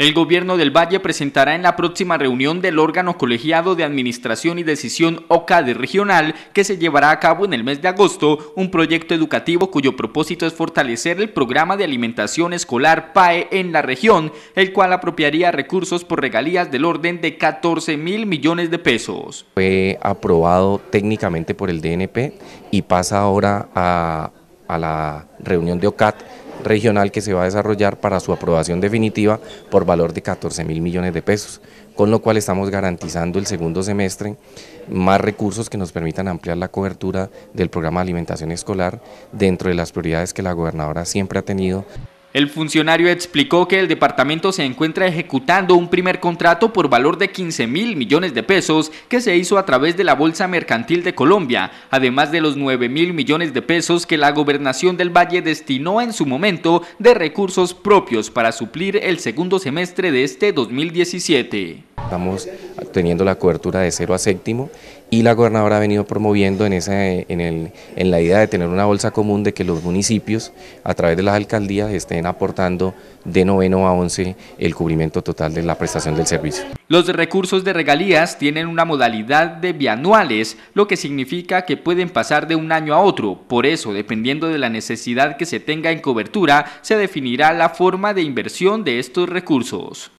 El gobierno del Valle presentará en la próxima reunión del órgano colegiado de administración y decisión OCAD regional que se llevará a cabo en el mes de agosto un proyecto educativo cuyo propósito es fortalecer el programa de alimentación escolar PAE en la región, el cual apropiaría recursos por regalías del orden de 14 mil millones de pesos. Fue aprobado técnicamente por el DNP y pasa ahora a a la reunión de OCAT regional que se va a desarrollar para su aprobación definitiva por valor de 14 mil millones de pesos, con lo cual estamos garantizando el segundo semestre más recursos que nos permitan ampliar la cobertura del programa de alimentación escolar dentro de las prioridades que la gobernadora siempre ha tenido. El funcionario explicó que el departamento se encuentra ejecutando un primer contrato por valor de 15 mil millones de pesos que se hizo a través de la Bolsa Mercantil de Colombia, además de los 9 mil millones de pesos que la gobernación del Valle destinó en su momento de recursos propios para suplir el segundo semestre de este 2017 teniendo la cobertura de cero a séptimo y la gobernadora ha venido promoviendo en, en, la idea de tener una bolsa común de que los municipios a través de las alcaldías estén aportando de noveno a once el cubrimiento total de la prestación del servicio. Los recursos de regalías tienen una modalidad de bianuales, lo que significa que pueden pasar de un año a otro. Por eso, dependiendo de la necesidad que se tenga en cobertura, se definirá la forma de inversión de estos recursos.